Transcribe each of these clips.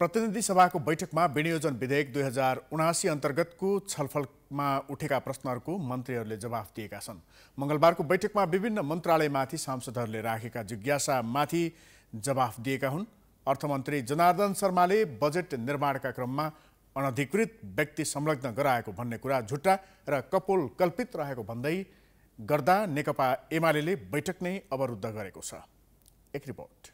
प्रतिनिधि सभाको बैठकमा विनियोजन विधेयक दुई हजार उनासी अन्तर्गतको छलफलमा उठेका प्रश्नहरूको मन्त्रीहरूले जवाफ दिएका छन् मङ्गलबारको बैठकमा विभिन्न मन्त्रालयमाथि सांसदहरूले राखेका जिज्ञासामाथि जवाफ दिएका हुन् अर्थमन्त्री जनार्दन शर्माले बजेट निर्माणका क्रममा अनधिकृत व्यक्ति संलग्न गराएको भन्ने कुरा झुट्टा र कपोल कल्पित रहेको भन्दै गर्दा नेकपा एमाले बैठक नै अवरुद्ध गरेको छ एक रिपोर्ट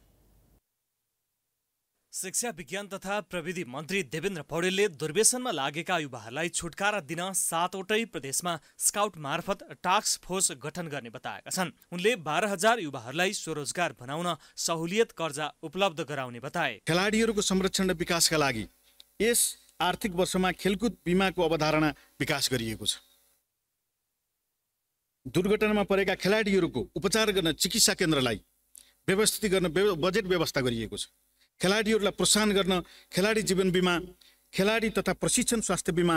शिक्षा विज्ञान तथा प्रविधि मन्त्री देवेन्द्र पौडेलले दुर्व्यसनमा लागेका युवाहरूलाई छुटकारा दिन सातवटै प्रदेशमा स्काउट मार्फत टास्क फोर्स गठन गर्ने बताएका छन् उनले बाह्र हजार युवाहरूलाई स्वरोजगार बनाउन सहुलियत कर्जा उपलब्ध गराउने बताए खेलाडीहरूको संरक्षण र विकासका लागि यस आर्थिक वर्षमा खेलकुद बिमाको अवधारणा विकास गरिएको छ दुर्घटनामा परेका खेलाडीहरूको उपचार गर्न चिकित्सा केन्द्रलाई व्यवस्थित गर्न बजेट व्यवस्था गरिएको छ खेलाडीहरूलाई प्रोत्साहन गर्न खेलाडी जीवन बिमा खेलाडी तथा प्रशिक्षण स्वास्थ्य बिमा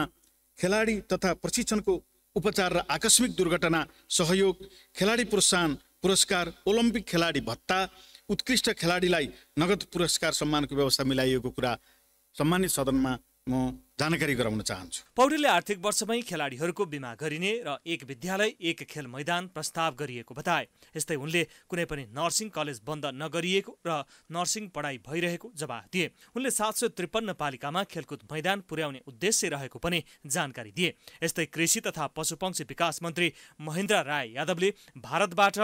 खेलाडी तथा प्रशिक्षणको उपचार र आकस्मिक दुर्घटना सहयोग खेलाडी प्रोत्साहन पुरस्कार ओलम्पिक खेलाडी भत्ता उत्कृष्ट खेलाडीलाई नगद पुरस्कार सम्मानको व्यवस्था मिलाइएको कुरा सम्मानित सदनमा म जानकारी गराउन चाहन्छु पौडेलले आर्थिक वर्षमै खेलाडीहरूको बिमा गरिने र एक विद्यालय एक खेल मैदान प्रस्ताव गरिएको बताए यस्तै उनले कुनै पनि नर्सिङ कलेज बन्द नगरिएको र नर्सिङ पढाइ भइरहेको जवाफ दिए उनले सात सय त्रिपन्न पालिकामा खेलकुद मैदान पुर्याउने उद्देश्य रहेको पनि जानकारी दिए यस्तै कृषि तथा पशुपक्षी विकास मन्त्री महेन्द्र राय यादवले भारतबाट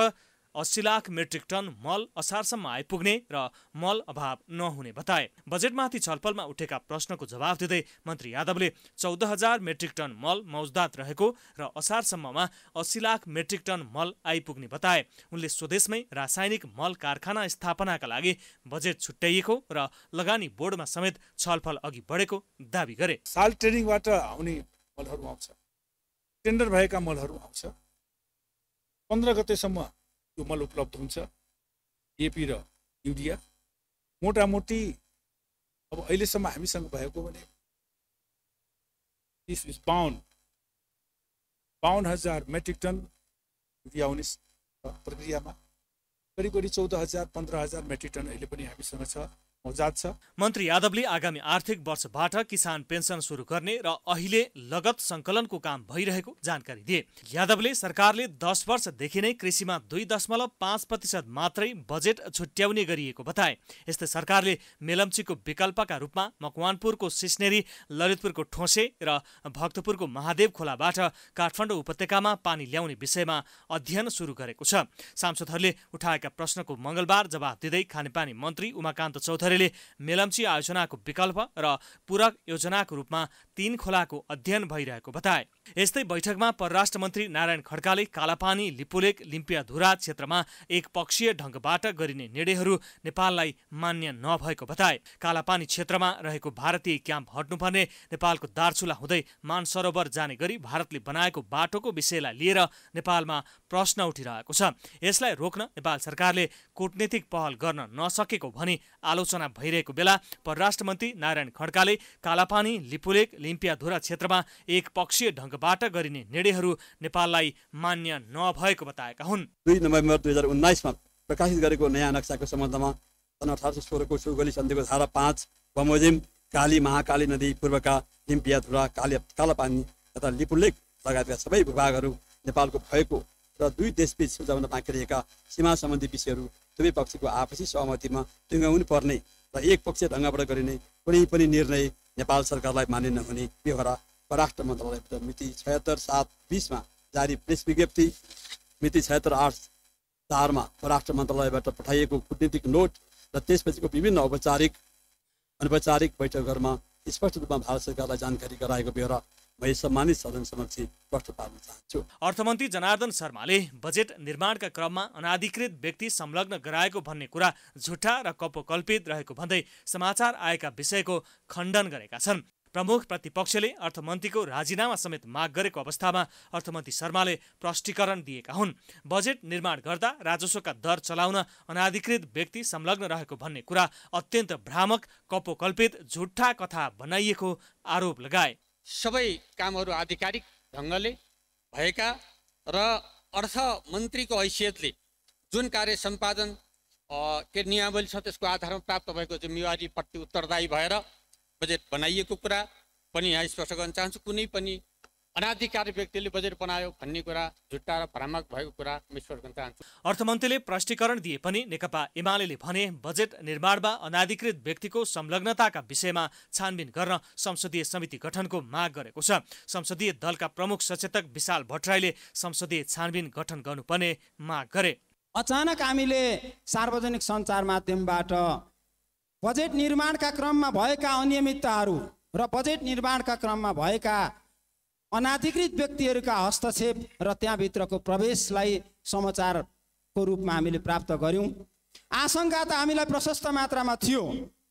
अस्सी लाख मेट्रिक टन मल असारसम्म आइपुग्ने र मल अभाव नहुने बताए बजेटमाथि छलफलमा उठेका प्रश्नको जवाब दिँदै मन्त्री यादवले चौध हजार मेट्रिक टन मल मौजदात रहेको र असारसम्ममा अस्सी लाख मेट्रिक टन मल आइपुग्ने बताए उनले स्वदेशमै रासायनिक मल कारखाना स्थापनाका लागि बजेट छुट्याइएको र लगानी बोर्डमा समेत छलफल अघि बढेको दावी गरे साल ट्रेनिङबाट आउने मलहरू आउँछ टेन्डर भएका मलहरू आउँछ पन्ध्र गतेसम्म त्यो मल उपलब्ध हुन्छ एपी र युरिया मोटामोटी अब अहिलेसम्म हामीसँग भएको भने तिस बाहन बाहन हजार मेट्रिक टन युरिया आउने प्रक्रियामा करिब करिब चौध हजार पन्ध्र हजार मेट्रिक टन अहिले पनि हामीसँग छ जान्छ मन्त्री यादवले आगामी आर्थिक वर्षबाट किसान पेन्सन सुरु गर्ने र अहिले लगत संकलनको काम भइरहेको जानकारी दिए यादवले सरकारले दस वर्षदेखि नै कृषिमा दुई दशमलव पाँच प्रतिशत मात्रै बजेट छुट्याउने गरिएको बताए यस्तै सरकारले मेलम्चीको विकल्पका रूपमा मकवानपुरको सिस्नेरी ललितपुरको ठोसे र भक्तपुरको महादेव खोलाबाट काठमाडौँ उपत्यकामा पानी ल्याउने विषयमा अध्ययन सुरु गरेको छ सांसदहरूले उठाएका प्रश्नको मङ्गलबार जवाब दिँदै खानेपानी मन्त्री उमाकान्त चौधरी कार्यालयले मेलम्ची आयोजनाको विकल्प र पूरक योजनाको रूपमा तीन खोलाको अध्ययन भइरहेको बताए यस्तै बैठकमा परराष्ट्र मन्त्री नारायण खड्काले कालापानी लिम्पिया लिम्पियाधुरा क्षेत्रमा एकपक्षीय पक्षीय ढङ्गबाट गरिने निर्णयहरू नेपाललाई मान्य नभएको बताए कालापानी क्षेत्रमा रहेको भारतीय क्याम्प हट्नुपर्ने नेपालको दार्चुला हुँदै मानसरोवर जाने गरी भारतले बनाएको बाटोको विषयलाई लिएर नेपालमा प्रश्न उठिरहेको छ यसलाई रोक्न नेपाल सरकारले कूटनीतिक पहल गर्न नसकेको भनी आलोचना भइरहेको बेला परराष्ट्र मन्त्री नारायण खड्काले कालापानी लिपुलेक लिम्पियाधुरा क्षेत्रमा एक पक्षीय ढङ्गबाट गरिने निर्णयहरू नेपाललाई मान्य नभएको बताएका हुन् दुई नोभेम्बर दुई हजार उन्नाइसमा प्रकाशित गरेको नयाँ नक्साको सम्बन्धमा सन् अठार सय सोह्रको सुगोली सन्धिको धारा पाँच बमोजिम काली महाकाली नदी पूर्वका लिम्पियाधुरा काली कालापानी तथा लिपुलेक लगायतका सबै भूभागहरू नेपालको भएको र दुई देशबीच सुझाउन बाँकी रहेका सीमा सम्बन्धी विषयहरू दुवै पक्षको आपसी सहमतिमा टुङ्गाउनु पर्ने र एक पक्षीय ढङ्गबाट गरिने कुनै पनि निर्णय नेपाल सरकारलाई मान्य नहुने बेहोरा पराष्ट्र मन्त्रालयबाट मिति छयत्तर सात बिसमा जारी प्रेस विज्ञप्ति मिति छयत्तर आठ चारमा पराष्ट्र मन्त्रालयबाट पठाइएको कुटनीतिक नोट र त्यसपछिको विभिन्न औपचारिक अनौपचारिक बैठकहरूमा स्पष्ट रूपमा भारत सरकारलाई जानकारी गराएको बेहोरा अर्थमन्त्री जनार्दन शर्माले बजेट निर्माणका क्रममा अनाधिकृत व्यक्ति संलग्न गराएको भन्ने कुरा झुट्टा र कपोकल्पित रहेको भन्दै समाचार आएका विषयको खण्डन गरेका छन् प्रमुख प्रतिपक्षले अर्थमन्त्रीको राजीनामा समेत माग गरेको अवस्थामा अर्थमन्त्री शर्माले प्रष्टीकरण दिएका हुन् बजेट निर्माण गर्दा राजस्वका दर चलाउन अनाधिकृत व्यक्ति संलग्न रहेको भन्ने कुरा अत्यन्त भ्रामक कपोकल्पित झुट्ठा कथा बनाइएको आरोप लगाए सबै कामहरू आधिकारिक ढङ्गले भएका र अर्थमन्त्रीको हैसियतले जुन कार्य सम्पादन के नियमावली छ त्यसको आधारमा प्राप्त भएको जिम्मेवारीप्रति उत्तरदायी भएर बजेट बनाइएको कुरा पनि यहाँ स्पष्ट गर्न चाहन्छु कुनै पनि अनाधिकार व्यक्तिले बजेट बनायो भन्ने कुरा झुट्टा र भ्रामक भएको कुरा म गर्न चाहन्छु अर्थमन्त्रीले प्रष्टीकरण दिए पनि नेकपा एमाले भने बजेट निर्माणमा अनाधिकृत व्यक्तिको संलग्नताका विषयमा छानबिन गर्न संसदीय समिति गठनको माग गरेको छ संसदीय दलका प्रमुख सचेतक विशाल भट्टराईले संसदीय छानबिन गठन गर्नुपर्ने माग गरे अचानक हामीले सार्वजनिक सञ्चार माध्यमबाट बजेट निर्माणका क्रममा भएका अनियमितताहरू र बजेट निर्माणका क्रममा भएका अनाधिकृत व्यक्तिहरूका हस्तक्षेप र त्यहाँभित्रको प्रवेशलाई समाचारको रूपमा हामीले प्राप्त गऱ्यौँ आशंका त हामीलाई प्रशस्त मात्रामा थियो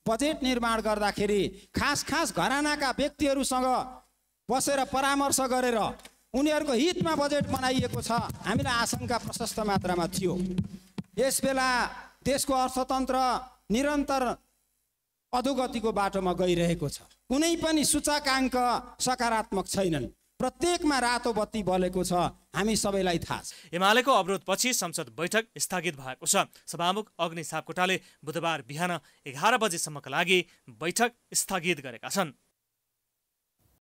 बजेट निर्माण गर्दाखेरि खास खास घरानाका व्यक्तिहरूसँग बसेर परामर्श गरेर उनीहरूको हितमा बजेट बनाइएको छ हामीलाई आशंका प्रशस्त मात्रामा थियो यस बेला देशको अर्थतन्त्र निरन्तर अधोगतिको बाटोमा गइरहेको छ कुनै पनि सूचकाङ्क सकारात्मक छैनन् प्रत्येकमा रातो बत्ती बलेको छ हामी सबैलाई थाहा छ हिमालयको अवरोधपछि संसद बैठक स्थगित भएको छ सभामुख अग्नि सापकोटाले बुधबार बिहान एघार बजेसम्मका लागि बैठक स्थगित गरेका छन्